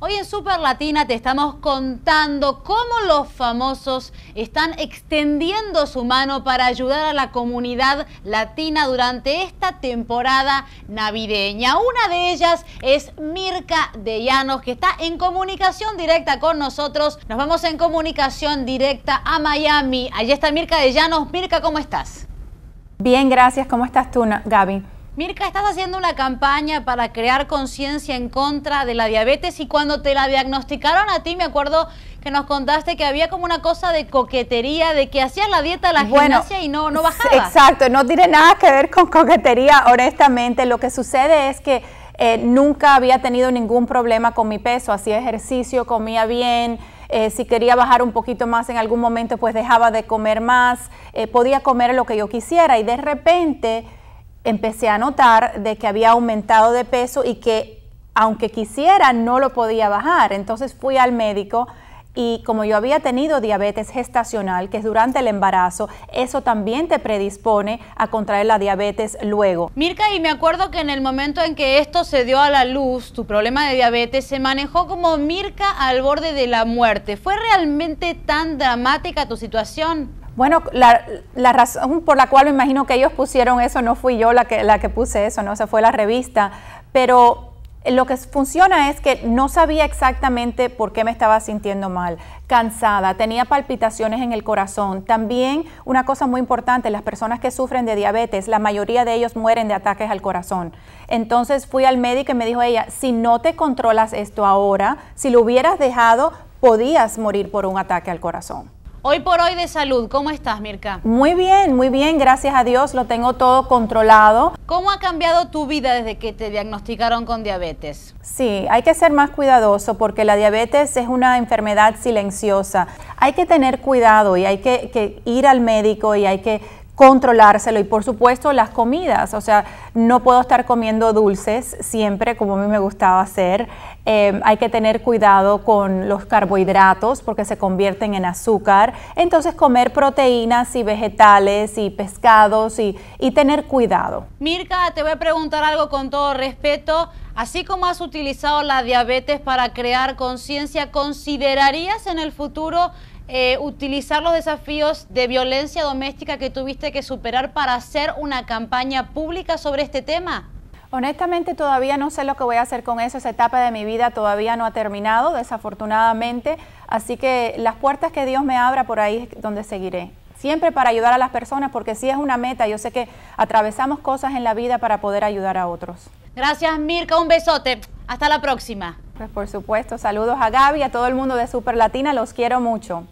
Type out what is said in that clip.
Hoy en Super Latina te estamos contando cómo los famosos están extendiendo su mano para ayudar a la comunidad latina durante esta temporada navideña. Una de ellas es Mirka de Llanos, que está en comunicación directa con nosotros. Nos vamos en comunicación directa a Miami. Allí está Mirka de Llanos. Mirka, ¿cómo estás? Bien, gracias. ¿Cómo estás tú, Gaby? Mirka, estás haciendo una campaña para crear conciencia en contra de la diabetes y cuando te la diagnosticaron a ti, me acuerdo que nos contaste que había como una cosa de coquetería, de que hacías la dieta, la gimnasia y no, no bajaba. Exacto, no tiene nada que ver con coquetería, honestamente. Lo que sucede es que eh, nunca había tenido ningún problema con mi peso, hacía ejercicio, comía bien. Eh, si quería bajar un poquito más en algún momento, pues dejaba de comer más, eh, podía comer lo que yo quisiera y de repente empecé a notar de que había aumentado de peso y que aunque quisiera no lo podía bajar. Entonces fui al médico y como yo había tenido diabetes gestacional, que es durante el embarazo, eso también te predispone a contraer la diabetes luego. Mirka, y me acuerdo que en el momento en que esto se dio a la luz, tu problema de diabetes se manejó como Mirka al borde de la muerte. ¿Fue realmente tan dramática tu situación? Bueno, la, razón por la cual me imagino que ellos pusieron eso no fui yo la que, puse eso, no, se fue la revista, pero lo que funciona es que no sabía exactamente por qué me estaba sintiendo mal, cansada, tenía palpitaciones en el corazón. También una cosa muy importante, las personas que sufren de diabetes, la mayoría de ellos mueren de ataques al corazón. Entonces fui al médico y me dijo ella, si no te controlas esto ahora, si lo hubieras dejado, podías morir por un ataque al corazón. Hoy por hoy de salud, ¿cómo estás, Mirka? Muy bien, muy bien, gracias a Dios, lo tengo todo controlado. ¿Cómo ha cambiado tu vida desde que te diagnosticaron con diabetes? Sí, hay que ser más cuidadoso porque la diabetes es una enfermedad silenciosa. Hay que tener cuidado y hay que, ir al médico y hay que controlárselo y por supuesto las comidas, o sea, no puedo estar comiendo dulces siempre como a mí me gustaba hacer, em, hay que tener cuidado con los carbohidratos porque se convierten en azúcar, entonces comer proteínas y vegetales y pescados y, y tener cuidado. Mirka, te voy a preguntar algo con todo respeto, así como has utilizado la diabetes para crear conciencia, ¿considerarías en el futuro eh, utilizar los desafíos de violencia doméstica que tuviste que superar para hacer una campaña pública sobre este tema? Honestamente todavía no sé lo que voy a hacer con eso, esa etapa de mi vida todavía no ha terminado, desafortunadamente, así que las puertas que Dios me abra por ahí es donde seguiré. Siempre para ayudar a las personas, porque sí es una meta, yo sé que atravesamos cosas en la vida para poder ayudar a otros. Gracias Mirka, un besote, hasta la próxima. Pues por supuesto, saludos a Gaby, a todo el mundo de Super Latina, los quiero mucho.